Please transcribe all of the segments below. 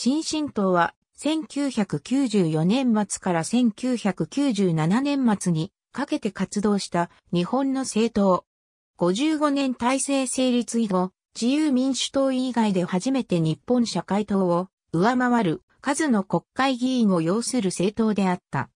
新進党は1994年末から1997年末にかけて活動した日本の政党。55年体制成立以後、自由民主党以外で初めて日本社会党を上回る数の国会議員を要する政党であった。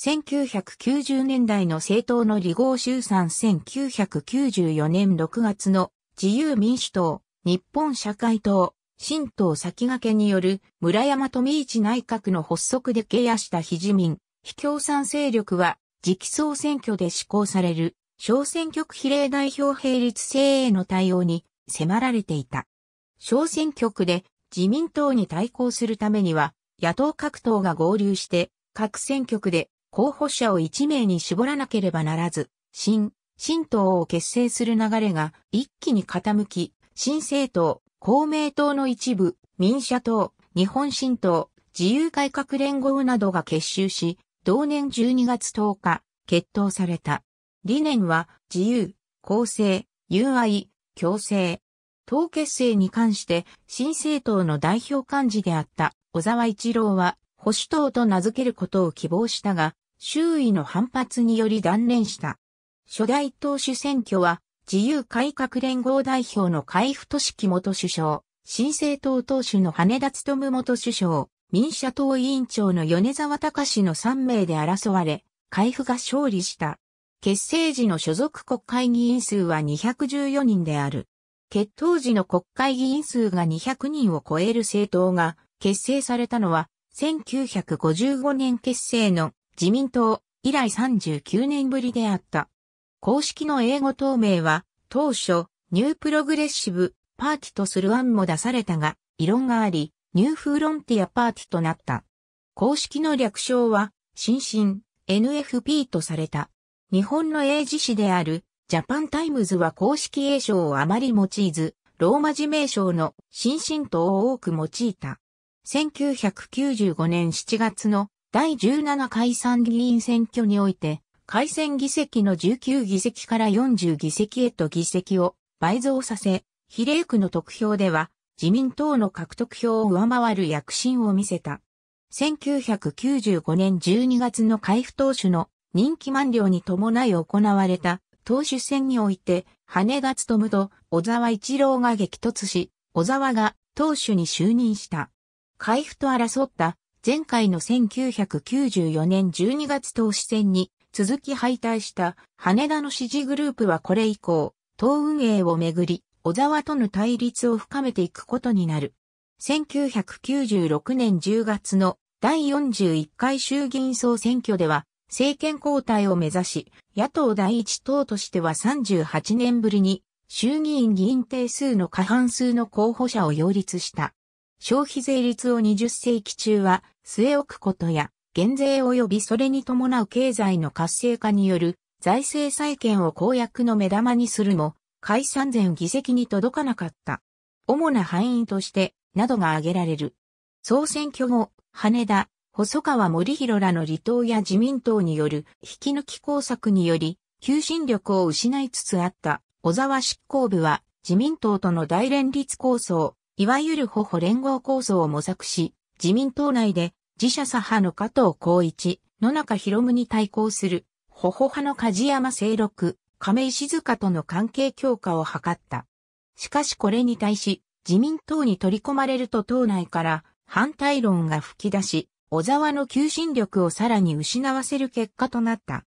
1990年代の政党の離合集散1994年6月の自由民主党、日本社会党、新党先駆けによる村山富一内閣の発足で契約した非自民、非共産勢力は、次期総選挙で施行される小選挙区比例代表並立制への対応に迫られていた。小選挙区で自民党に対抗するためには、野党各党が合流して、各選挙区で候補者を1名に絞らなければならず、新、新党を結成する流れが一気に傾き、新政党、公明党の一部、民社党、日本新党、自由改革連合などが結集し、同年12月10日、決闘された。理念は、自由、公正、友愛、共生。党結成に関して、新政党の代表幹事であった小沢一郎は、保守党と名付けることを希望したが、周囲の反発により断念した。初代党首選挙は自由改革連合代表の海部俊樹元首相、新政党党首の羽田務元首相、民社党委員長の米沢隆の3名で争われ、海部が勝利した。結成時の所属国会議員数は214人である。決闘時の国会議員数が200人を超える政党が結成されたのは、1955年結成の自民党以来39年ぶりであった。公式の英語透明は、当初、ニュープログレッシブ、パーティとする案も出されたが、異論があり、ニューフーロンティアパーティとなった。公式の略称は、新進、NFP とされた。日本の英字誌である、ジャパンタイムズは公式英称をあまり用いず、ローマ字名称の新進党を多く用いた。1995年7月の第17回参議院選挙において、改選議席の19議席から40議席へと議席を倍増させ、比例区の得票では自民党の獲得票を上回る躍進を見せた。1995年12月の海部党首の任期満了に伴い行われた党首選において、羽田務と小沢一郎が激突し、小沢が党首に就任した。海部と争った前回の1994年12月党首選に続き敗退した羽田の支持グループはこれ以降、党運営をめぐり、小沢との対立を深めていくことになる。1996年10月の第41回衆議院総選挙では、政権交代を目指し、野党第一党としては38年ぶりに、衆議院議員定数の過半数の候補者を擁立した。消費税率を20世紀中は据え置くことや、減税及びそれに伴う経済の活性化による財政再建を公約の目玉にするも、解散前議席に届かなかった。主な範囲として、などが挙げられる。総選挙後、羽田、細川森弘らの離党や自民党による引き抜き工作により、求心力を失いつつあった小沢執行部は自民党との大連立構想、いわゆる保護連合構想を模索し、自民党内で自社左派の加藤光一、野中博文に対抗する、ほほ派の梶山清六、亀井静香との関係強化を図った。しかしこれに対し、自民党に取り込まれると党内から反対論が吹き出し、小沢の求心力をさらに失わせる結果となった。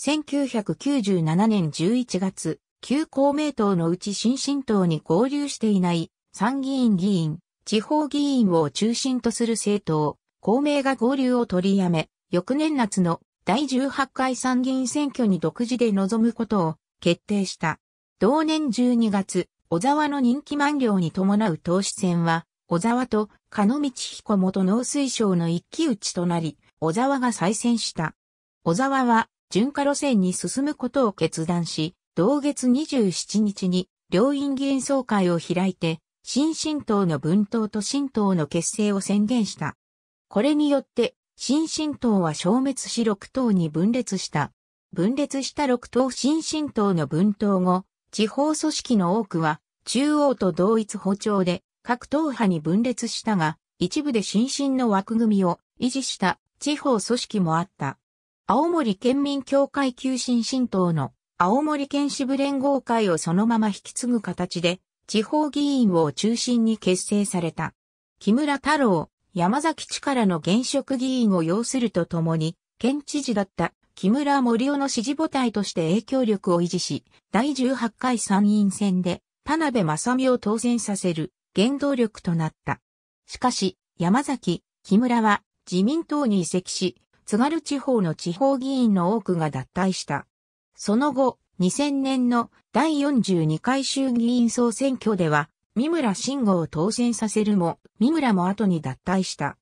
1997年11月、旧公明党のうち新進党に合流していない参議院議員、地方議員を中心とする政党、公明が合流を取りやめ、翌年夏の第18回参議院選挙に独自で臨むことを決定した。同年12月、小沢の人気満了に伴う党首選は、小沢と加野道彦元農水省の一騎打ちとなり、小沢が再選した。小沢は、順化路線に進むことを決断し、同月27日に、両院議員総会を開いて、新新党の分党と新党の結成を宣言した。これによって、新進党は消滅し六党に分裂した。分裂した六党新進党の分党後、地方組織の多くは中央と同一歩調で各党派に分裂したが、一部で新進の枠組みを維持した地方組織もあった。青森県民協会旧新進党の青森県支部連合会をそのまま引き継ぐ形で地方議員を中心に結成された。木村太郎、山崎力の現職議員を要するとともに、県知事だった木村森夫の支持母体として影響力を維持し、第18回参院選で田辺正美を当選させる原動力となった。しかし、山崎、木村は自民党に移籍し、津軽地方の地方議員の多くが脱退した。その後、2000年の第42回衆議院総選挙では、三村慎吾を当選させるも、三村も後に脱退した。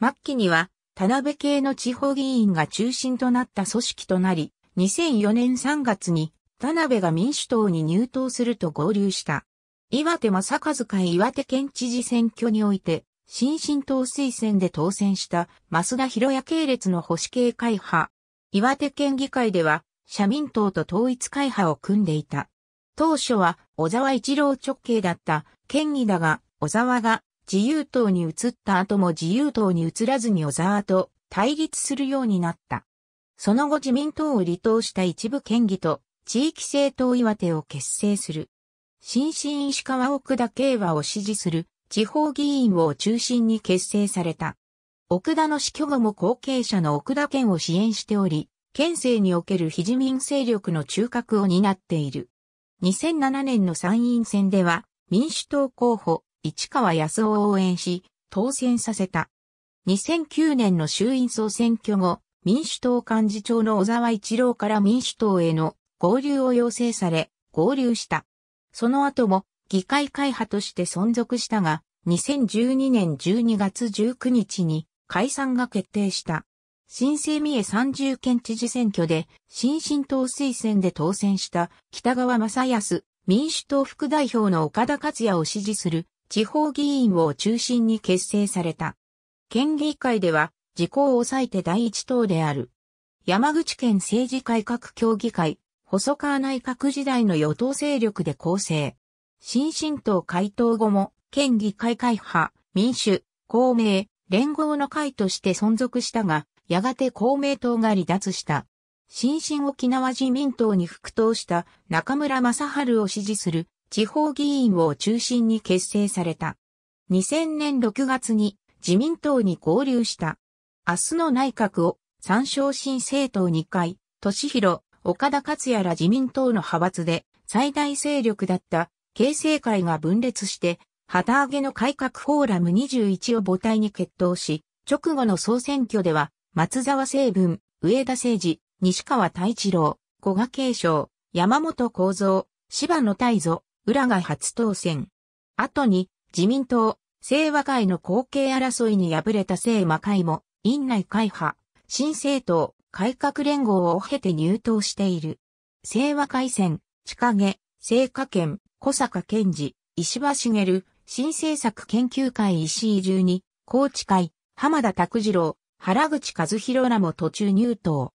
末期には、田辺系の地方議員が中心となった組織となり、2004年3月に、田辺が民主党に入党すると合流した。岩手正和会岩手県知事選挙において、新進党推薦で当選した増田博也系列の保守系会派。岩手県議会では、社民党と統一会派を組んでいた。当初は小沢一郎直系だった県議だが、小沢が自由党に移った後も自由党に移らずに小沢と対立するようになった。その後自民党を離党した一部県議と地域政党岩手を結成する。新進石川奥田慶和を支持する地方議員を中心に結成された。奥田の死去後も後継者の奥田県を支援しており、県政における非自民勢力の中核を担っている。2007年の参院選では民主党候補市川康夫を応援し当選させた。2009年の衆院総選挙後、民主党幹事長の小沢一郎から民主党への合流を要請され、合流した。その後も議会会派として存続したが、2012年12月19日に解散が決定した。新生三重三重県知事選挙で、新進党推薦で当選した北川正康、民主党副代表の岡田克也を支持する地方議員を中心に結成された。県議会では、自公を抑えて第一党である。山口県政治改革協議会、細川内閣時代の与党勢力で構成。新進党回答後も、県議会会派、民主、公明、連合の会として存続したが、やがて公明党が離脱した。新進沖縄自民党に復党した中村正春を支持する地方議員を中心に結成された。2000年6月に自民党に合流した。明日の内閣を参照新政党2回、敏弘、岡田克也ら自民党の派閥で最大勢力だった形成会が分裂して、旗揚げの改革フォーラム21を母体に決闘し、直後の総選挙では松沢成文、上田誠二、西川太一郎、古賀慶章、山本幸三、柴野太蔵、浦賀初当選。後に、自民党、清和会の後継争いに敗れた清和会も、院内会派、新政党、改革連合を経て入党している。清和会選、地毛、清華県、小坂健二、石破茂、新政策研究会石井十二、高知会、浜田拓次郎、原口和弘らも途中入党。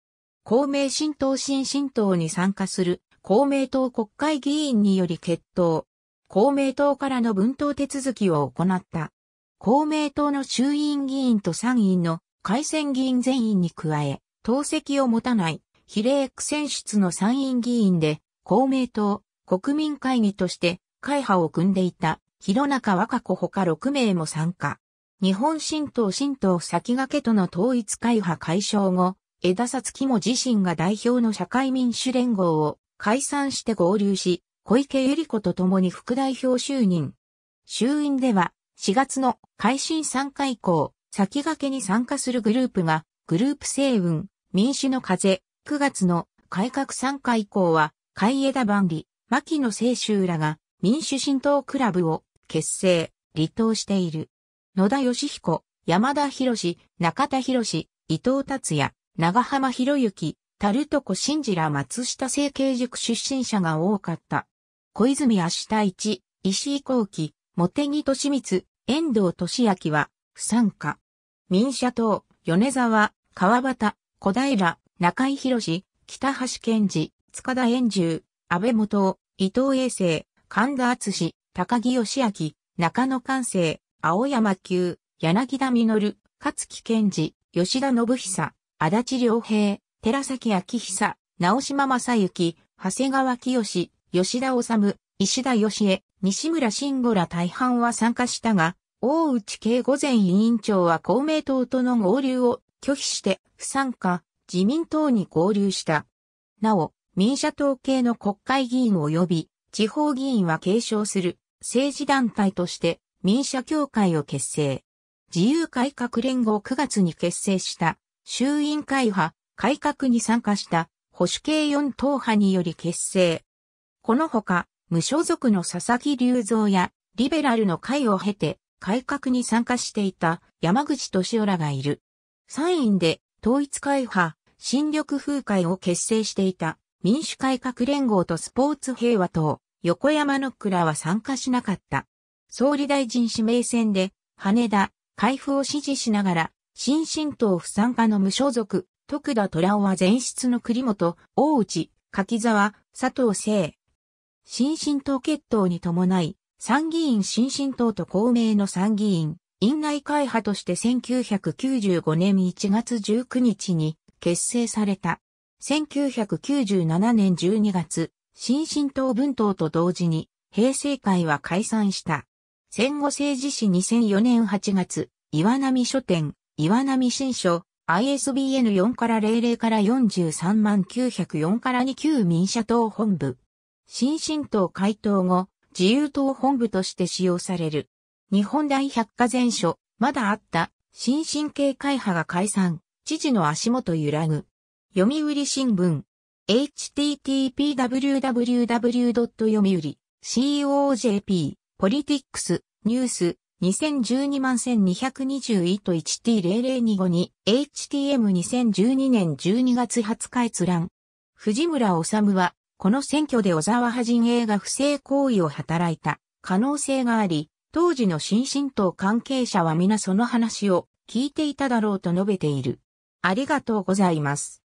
公明新党新新党に参加する公明党国会議員により決闘。公明党からの分党手続きを行った。公明党の衆院議員と参院の改選議員全員に加え、党籍を持たない比例区選出の参院議員で、公明党国民会議として会派を組んでいた広中和歌子か6名も参加。日本神道神道先駆けとの統一会派解消後、枝さつきも自身が代表の社会民主連合を解散して合流し、小池百合子と共に副代表就任。衆院では4月の改新参加以降、先駆けに参加するグループが、グループ星雲、民主の風、9月の改革参加以降は、海枝万里、牧野清州らが民主新党クラブを結成、離党している。野田義彦、山田博士、中田博士、伊藤達也、長浜博之、樽床信二ら松下政経塾出身者が多かった。小泉足日一、石井幸喜、茂木利光、遠藤俊明は、不参加。民社党、米沢、川端、小平、中井博士、北橋健二、塚田円十、安倍元、伊藤衛生、神田厚志、高木義明、中野寛生、青山級、柳田実、勝木健二、吉田信久、足立良平、寺崎明久、直島正幸、長谷川清、吉田治、石田義江、西村慎吾ら大半は参加したが、大内慶午前委員長は公明党との合流を拒否して不参加、自民党に合流した。なお、民社党系の国会議員及び地方議員は継承する政治団体として民社協会を結成。自由改革連合9月に結成した衆院会派改革に参加した保守系4党派により結成。このほか無所属の佐々木隆三やリベラルの会を経て改革に参加していた山口敏夫らがいる。参院で統一会派新緑風会を結成していた民主改革連合とスポーツ平和党横山の倉は参加しなかった。総理大臣指名選で、羽田、開封を支持しながら、新進党不参加の無所属、徳田虎尾は前室の栗本、大内、柿沢、佐藤聖。新進党決闘に伴い、参議院新進党と公明の参議院、院内会派として1995年1月19日に結成された。1997年12月、新進党分党と同時に、平成会は解散した。戦後政治史2004年8月、岩波書店、岩波新書、ISBN 4から00から43万904から2旧民社党本部。新進党回答後、自由党本部として使用される。日本大百科全書、まだあった、新進系会派が解散、知事の足元揺らぐ。読売新聞、http://www. 読売 COJP ポリティックス、ニュース、2012万1221と 1T0025 に HTM2012 年12月20日閲覧。藤村治は、この選挙で小沢派陣営が不正行為を働いた可能性があり、当時の新進党関係者は皆その話を聞いていただろうと述べている。ありがとうございます。